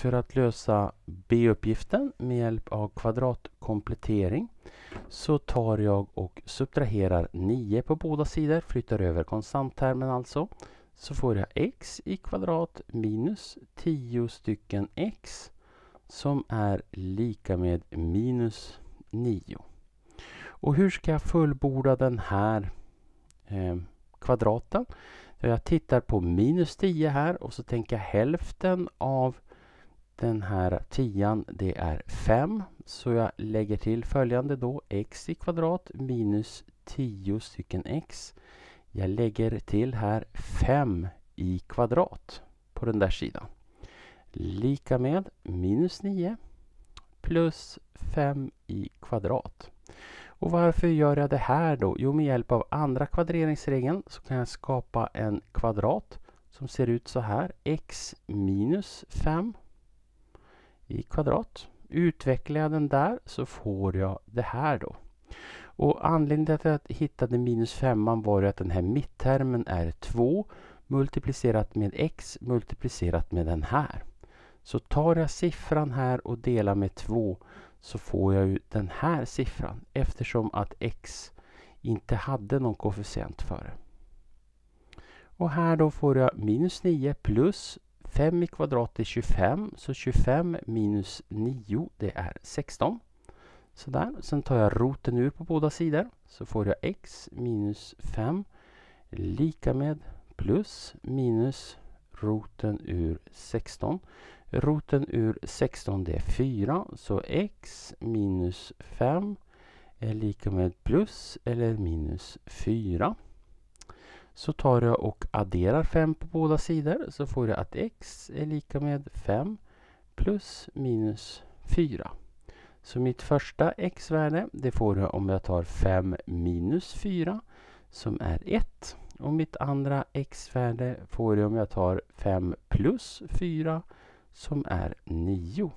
För att lösa B-uppgiften med hjälp av kvadratkomplettering så tar jag och subtraherar 9 på båda sidor, flyttar över konstanttermen alltså. Så får jag x i kvadrat minus 10 stycken x som är lika med minus 9. Och hur ska jag fullborda den här eh, kvadraten? Jag tittar på minus 10 här och så tänker jag hälften av den här tian det är 5 så jag lägger till följande då x i kvadrat minus 10 stycken x. Jag lägger till här 5 i kvadrat på den där sidan. Lika med minus 9 plus 5 i kvadrat. Och varför gör jag det här då? Jo, med hjälp av andra kvadreringsregeln så kan jag skapa en kvadrat som ser ut så här. x minus 5 i kvadrat. Utvecklar jag den där så får jag det här då. Och anledningen till att jag hittade minus femman var att den här mitttermen är 2 multiplicerat med x multiplicerat med den här. Så tar jag siffran här och delar med 2 så får jag ju den här siffran eftersom att x inte hade någon koefficient före. Och här då får jag minus 9 plus 5 i kvadrat är 25, så 25 minus 9 det är 16. Sådär, sen tar jag roten ur på båda sidor så får jag x minus 5 lika med plus minus roten ur 16. Roten ur 16 det är 4 så x minus 5 är lika med plus eller minus 4. Så tar jag och adderar 5 på båda sidor så får jag att x är lika med 5 plus minus 4. Så mitt första x-värde det får jag om jag tar 5 minus 4 som är 1. Och mitt andra x-värde får jag om jag tar 5 plus 4 som är 9.